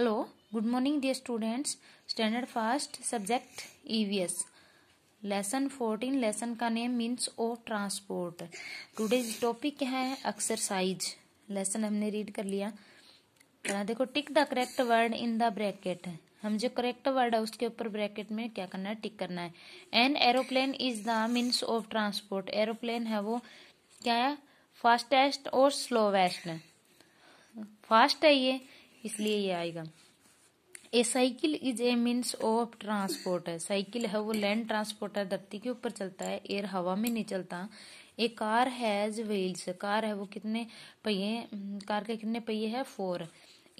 hello good morning dear students standard first subject EVS lesson fourteen lesson का name means of transport today topic क्या है exercise lesson हमने read कर लिया देखो tick the correct word in the bracket हम जो correct word है उसके ऊपर ब्रैकेट में क्या करना है टिक करना है and aeroplane is the means of transport aeroplane है वो क्या है फास्टेस्ट और स्लोवेस्ट फास्ट है ये इसलिए ये आएगा a cycle is a means of transport है साइकिल है वो लैंड ट्रांसपोर्ट है धरती के ऊपर चलता है एयर हवा में नहीं चलता a car has wheels car है वो कितने पहिए कार के कितने पहिए है four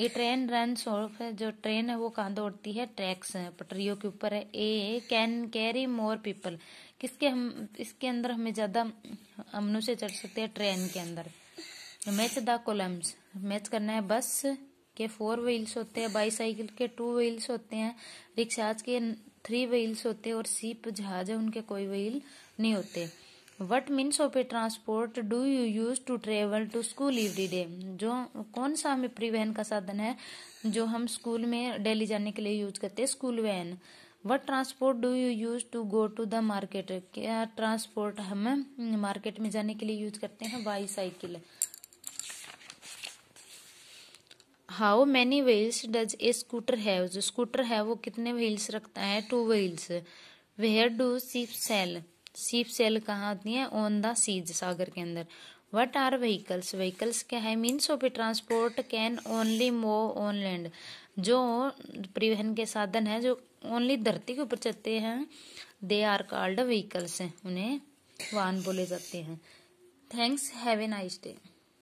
a train run of जो ट्रेन है वो कहाँ दौड़ती है ट्रैक्स है पटरियों के ऊपर है a can carry more people किसके हम इसके अंदर हमें ज़्यादा मनुष्य चढ़ सकते हैं ट्रेन के अंदर मैच द कोलम्स मैच करना है बस के फोर व्हील्स होते हैं बाईसाइकिल के टू व्हील्स होते हैं रिक्शाज के थ्री व्हील्स होते हैं और सीप जहाज है उनके कोई व्हील नहीं होते what means of a transport do you use to travel to school every day जो कौन सा हमें परिवहन का साधन है जो हम स्कूल में डेली जाने के लिए यूज करते हैं school van what transport do you use to go to the market क्या ट्रांसपोर्ट हम मार्केट में जाने के लिए यूज करते हैं bicycle how many wheels does a scooter है जो स्कूटर है वो कितने व्हील्स रखता है two wheels where do ship sail ship sail कहाँ होती है ऑन द सीज सागर के अंदर वट आर व्हीकल्स व्हीकल्स क्या है means of transport can only move on land जो परिवहन के साधन है जो ओनली धरती के ऊपर चलते हैं दे आर कॉल्ड व्हीकल्स उन्हें वाहन बोले जाते हैं thanks have a nice day